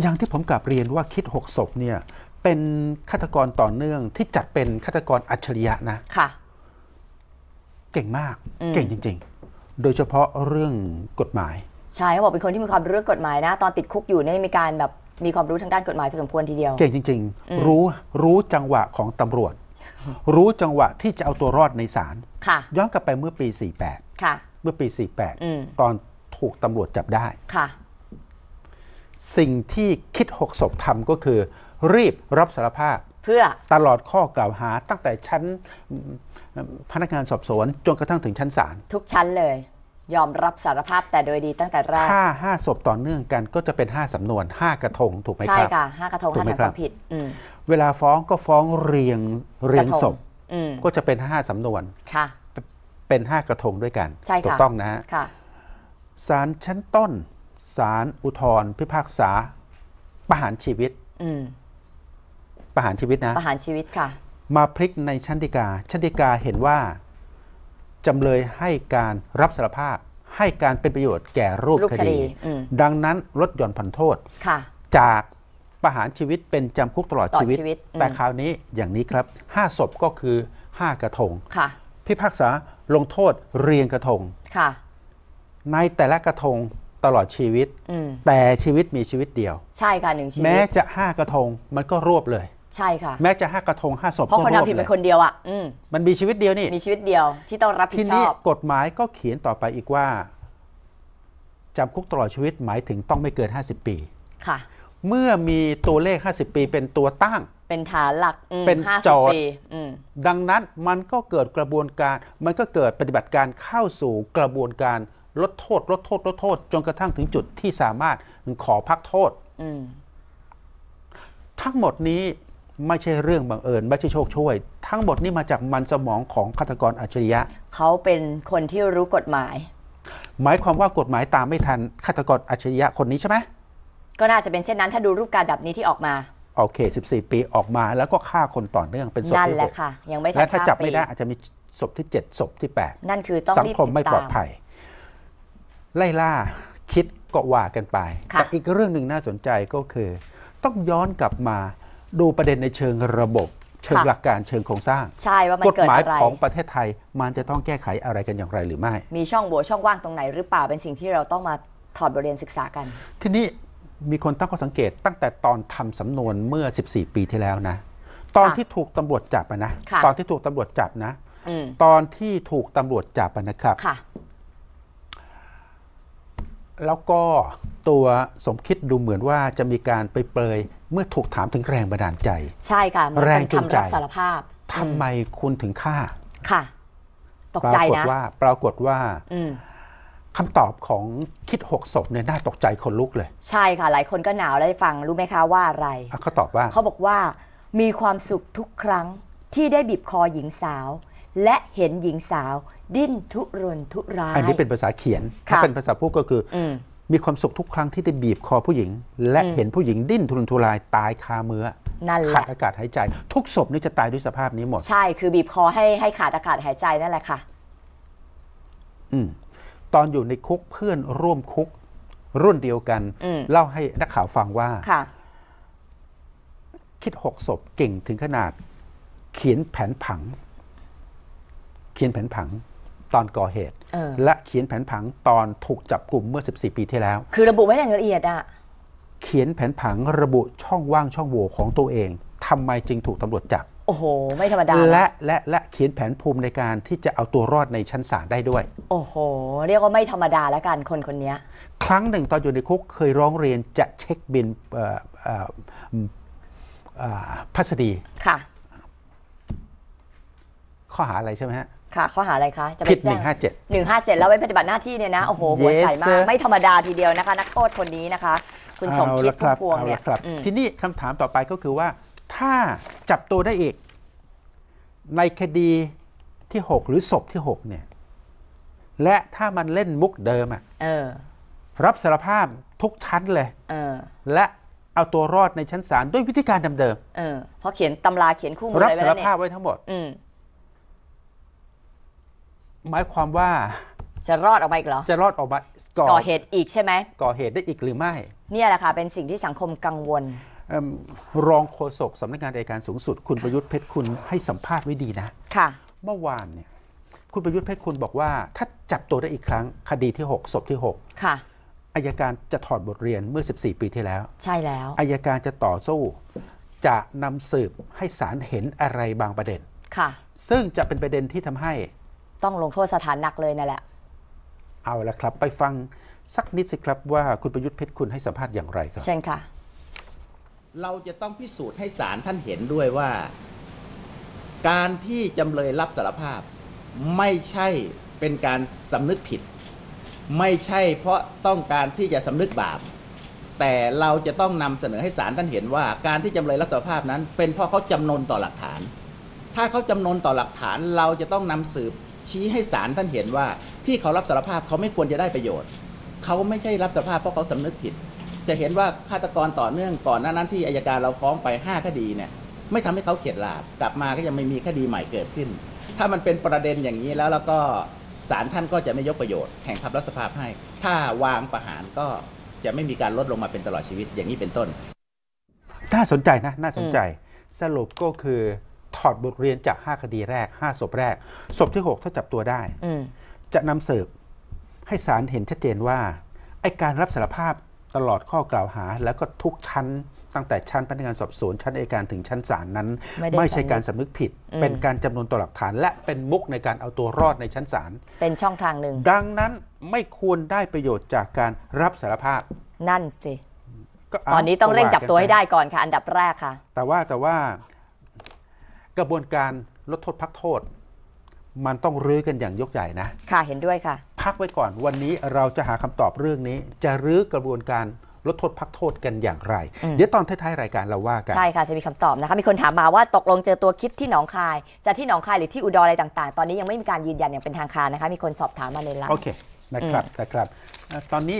อย่างที่ผมกลับเรียนว่าคิดหกศพเนี่ยเป็นฆาตกรต่อเนื่องที่จัดเป็นฆาตกรอัจฉริยะนะค่ะเก่งมากเก่งจริง ๆ โดยเฉพาะเรื่องกฎหมาย ใช่เขาบอกเป็นคนที่มีความรู้เรื่องกฎหมายนะ ตอนติดคุกอยู่เนี่ยมีการแบบมีความรู้ทางด้านกฎหมายพอสมควรทีเดียว เก่งจริง ๆ รู้รู้จังหวะของตำรวจ รู้จังหวะที่จะเอาตัวรอดในศาลย้อนกลับไปเมื่อปี 48ค่ะเมื่อปี 48ตอนถูกตำรวจจับได้ค่ะสิ่งที่คิดหกศพทำก็คือ รีบรับสารภาพ เพื่อ ตลอดข้อกล่าวหาตั้งแต่ชั้นพนักงานสอบสวนจนกระทั่งถึงชั้นศาลทุกชั้นเลย ยอมรับสารภาพแต่โดยดีตั้งแต่แรกห้าห้าศพต่อเนื่องกันก็จะเป็นห้าสำนวนห้ากระทงถูกไหมครับ ใช่ค่ะห้ากระทงถูกไหมครับผิด เวลาฟ้องก็ฟ้องเรียงเรียงศพ ก็จะเป็นห้าสำนวนค่ะเป็นห้ากระทงด้วยกันถูกต้องนะฮะศาลชั้นต้นศาลอุทธรพิพากษาประหารชีวิตประหารชีวิตนะ ประหารชีวิตค่ะ มาพลิกในชั้นฎีกา ชั้นฎีกาเห็นว่า จำเลยให้การรับสารภาพ ให้การเป็นประโยชน์แก่รูปคดี ดังนั้นลดหย่อนผ่อนโทษ จากประหารชีวิตเป็นจำคุกตลอดชีวิต แต่คราวนี้อย่างนี้ครับห้าศพก็คือห้ากระทง พิพากษาลงโทษเรียงกระทง ในแต่ละกระทงตลอดชีวิต แต่ชีวิตมีชีวิตเดียว ใช่ค่ะหนึ่งชีวิต แม้จะห้ากระทงมันก็รวบเลยใช่ค่ะแม้จะห้ากระทงห้าศพเพราะคนทำผิดเป็นคนเดียวอ่ะมมันมีชีวิตเดียวนี่มีชีวิตเดียวที่ต้องรับผิดชอบที่นี้กฎหมายก็เขียนต่อไปอีกว่าจำคุกตลอดชีวิตหมายถึงต้องไม่เกิน 50 ปีค่ะเมื่อมีตัวเลข 50 ปีเป็นตัวตั้ง เป็นฐานหลักเป็นห้าจสิบปีอดดังนั้นมันก็เกิดกระบวนการมันก็เกิดปฏิบัติการเข้าสู่กระบวนการลดโทษลดโทษลดโทษจนกระทั่งถึงจุดที่สามารถขอพักโทษทั้งหมดนี้ไม่ใช่เรื่องบังเอิญไม่ใช่โชคช่วย ทั้งหมดนี้มาจากมันสมองของฆาตกรอัจฉริยะ เขาเป็นคนที่รู้กฎหมาย หมายความว่ากฎหมายตามไม่ทันฆาตกรอัจฉริยะคนนี้ใช่ไหม ก็น่าจะเป็นเช่นนั้นถ้าดูรูปการแบบนี้ที่ออกมา โอเค14ปีออกมา แล้วก็ฆ่าคนต่อเนื่องเป็นศพที่หกนั่นแหละค่ะ ยังไม่ทันและถ้าจับไม่ได้ อาจจะมีศพที่7ศพที่8นั่นคือต้องสังคมไม่ปลอดภัยไล่ล่าคิดก็ว่ากันไปแต่อีกเรื่องหนึ่งน่าสนใจก็คือ ต้องย้อนกลับมาดูประเด็นในเชิงระบบ เชิงหลักการเชิงโครงสร้างใช่ว่ามันกฎหมายของประเทศไทยมันจะต้องแก้ไขอะไรกันอย่างไรหรือไม่ มีช่องโหว่ช่องว่างตรงไหนหรือเปล่าเป็นสิ่งที่เราต้องมาถอดบทเรียนศึกษากัน ทีนี้มีคนตั้งข้อสังเกตตั้งแต่ตอนทำสำนวนเมื่อ 14 ปีที่แล้วนะ ตอนที่ถูกตำรวจจับนะ ตอนที่ถูกตำรวจจับนะตอนที่ถูกตำรวจจับนะครับแล้วก็ตัวสมคิดดูเหมือนว่าจะมีการไปเปยเมื่อถูกถามถึงแรงบันดาลใจ ใช่ค่ะแรงจูงใจสารภาพทำไมคุณถึงฆ่า ค่ะ ตกใจนะปรากฏว่าปรากฏว่าคำตอบของคิดหกศพเนี่ยน่าตกใจคนลุกเลย ใช่ค่ะ หลายคนก็หนาวแล้วฟังรู้ไหมคะว่าอะไรเขาตอบว่าเขาบอกว่ามีความสุขทุกครั้งที่ได้บีบคอหญิงสาวและเห็นหญิงสาว ดิ้นทุรนทุราย อันนี้เป็นภาษาเขียนถ้าเป็นภาษาพูดก็คืออมีความสุขทุกครั้งที่ได้บีบคอผู้หญิง และเห็นผู้หญิงดิ้นทุรนทุรายตายคาเมือนั่นแหละขาดอากาศหายใจ ทุกศพนี่จะตายด้วยสภาพนี้หมดใช่คือบีบคอให้ให้ขาดอากาศหายใจนั่นแหละค่ะอืมตอนอยู่ในคุกเพื่อนร่วมคุกรุ่นเดียวกันเล่าให้นักข่าวฟังว่า ค่ะ คิดหกศพเก่งถึงขนาดเขียนแผนผังขียนแผนผังตอนก่อเหตุ และเขียนแผนผังตอนถูกจับกลุ่มเมื่อ 14 ปีที่แล้ว คือระบุไว้อย่างละเอียดอะเขียนแผนผังระบุช่องว่างช่องโหว่ของตัวเอง ทำไมจึงถูกตำรวจจับโอ้โหไม่ธรรมดาและและและเขียนแผนภูมิในการที่จะเอาตัวรอดในชั้นศาลได้ด้วยโอ้โหเรียกว่าไม่ธรรมดาแล้วกันคนคนนี้ครั้งหนึ่งตอนอยู่ในคุก เคยร้องเรียนจะเช็คบินพัสดีค่ะข้อหาอะไรใช่ไหมฮะค่ะข้อหาอะไรคะ จะไปจ็ดแจ้งห้าเจ็ดแล้วไปปฏิบัติหน้าที่เนี่ยนะ โอ้โหหัวใสมาก ไม่ธรรมดาทีเดียวนะคะ นักโทษคนนี้นะคะ คุณสมคิดพุ่มพวงเนี่ยทีนี้คำถามต่อไปก็คือว่า ถ้าจับตัวได้อีก ในคดีที่หกหรือศพที่หกเนี่ย และถ้ามันเล่นมุกเดิมอะรับสารภาพทุกชั้นเลยเออและเอาตัวรอดในชั้นศาลด้วยวิธีการเดิมเออพราะเขียนตำราเขียนคู่มือรับไว้สารภาพไว้ทั้งหมดอืหมายความว่าจะรอดออกมาอีกเหรอจะรอดออกมาก่กอเหตุอีกใช่ไหมก่อเหตุได้อีกหรือไม่เนี่ยแหละค่ะเป็นสิ่งที่สังคมกังวลอรองโฆษกสำนักงานอัยการสูงสุด คุณประยุทธ์เพชรคุณให้สัมภาษณ์ไว้ดีนะค่ะเมื่อวานเนี่ยคุณประยุทธ์เพชรคุณบอกว่า ถ้าจับตัวได้อีกครั้งคดีที่6ศพที่ค่ะอายการจะถอดบทเรียนเมื่อ 14 ปีที่แล้ว ใช่แล้วอายการจะต่อสู้ จะนำสืบให้ศาลเห็นอะไรบางประเด็นค่ะซึ่งจะเป็นประเด็นที่ทำให้ต้องลงโทษสถานหนักเลยนั่นแหละ เอาละครับไปฟังสักนิดสิครับว่าคุณประยุทธ์เพชรคุณให้สัมภาษณ์อย่างไรครับเช่นค่ะเราจะต้องพิสูจน์ให้ศาลท่านเห็นด้วยว่า การที่จำเลยรับสารภาพ ไม่ใช่เป็นการสำนึกผิด ไม่ใช่เพราะต้องการที่จะสำนึกบาปแต่เราจะต้องนำเสนอให้ศาลท่านเห็นว่า การที่จำเลยรับสารภาพนั้น เป็นเพราะเขาจำนนต่อหลักฐาน ถ้าเขาจำนนต่อหลักฐานเราจะต้องนำสืบชี้ให้ศาลท่านเห็นว่าที่เขารับสารภาพเขาไม่ควรจะได้ประโยชน์ เขาไม่ใช่รับสารภาพเพราะเขาสำนึกผิด จะเห็นว่าฆาตกรต่อเนื่องก่อนหน้านั้นที่อายการเราฟ้องไป 5 คดีเนี่ยไม่ทำให้เขาเข็ดหลาบกลับมาก็ยังไม่มีคดีใหม่เกิดขึ้น ถ้ามันเป็นประเด็นอย่างนี้แล้วแล้วก็ศาลท่านก็จะไม่ยกประโยชน์แห่งคำรับสภาพให้ ถ้าวางประหารก็จะไม่มีการลดลงมาเป็นตลอดชีวิตอย่างนี้เป็นต้นน่าสนใจนะ น่าสนใจสรุปก็คือถอดบทเรียนจากห้าคดีแรกห้าศพแรก ศพที่หกถ้าจับตัวได้จะนำสืบให้ศาลเห็นชัดเจนว่าไอการรับสารภาพตลอดข้อกล่าวหา แล้วก็ทุกชั้นตั้งแต่ชั้นพนักงานสอบสวนชั้นอัยการถึงชั้นศาลนั้น ไม่ใช่การสำนึกผิดเป็นการจำนวนต่อหลักฐาน และเป็นมุกในการเอาตัวรอดในชั้นศาลเป็นช่องทางหนึ่งดังนั้นไม่ควรได้ประโยชน์จากการรับสารภาพ นั่นสิตอนนี้ต้องเร่งจับตัวให้ได้ก่อนค่ะ อันดับแรกค่ะ แต่ว่าแต่ว่ากระบวนการลดโทษพักโทษ มันต้องรื้อกันอย่างยกใหญ่นะค่ะเห็นด้วยค่ะ พักไว้ก่อนวันนี้เราจะหาคำตอบเรื่องนี้จะรื้อกระบวนการลดโทษพักโทษกันอย่างไร เดี๋ยวตอนท้ายๆรายการเราว่ากันใช่ค่ะจะมีคำตอบนะคะมีคนถามมาว่าตกลงเจอตัวคิดที่หนองคาย จะที่หนองคายหรือที่อุดรอะไรต่างๆ ตอนนี้ยังไม่มีการยืนยันอย่างเป็นทางการนะคะมีคนสอบถามมาในไลน์โอเคนะครับนะครับ ตอนนี้